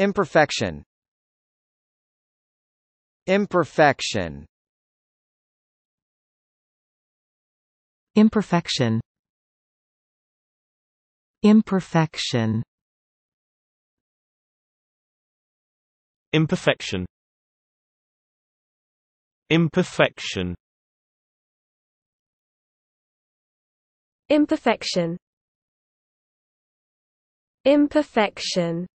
Imperfection Imperfection Imperfection Imperfection Imperfection Imperfection Imperfection Imperfection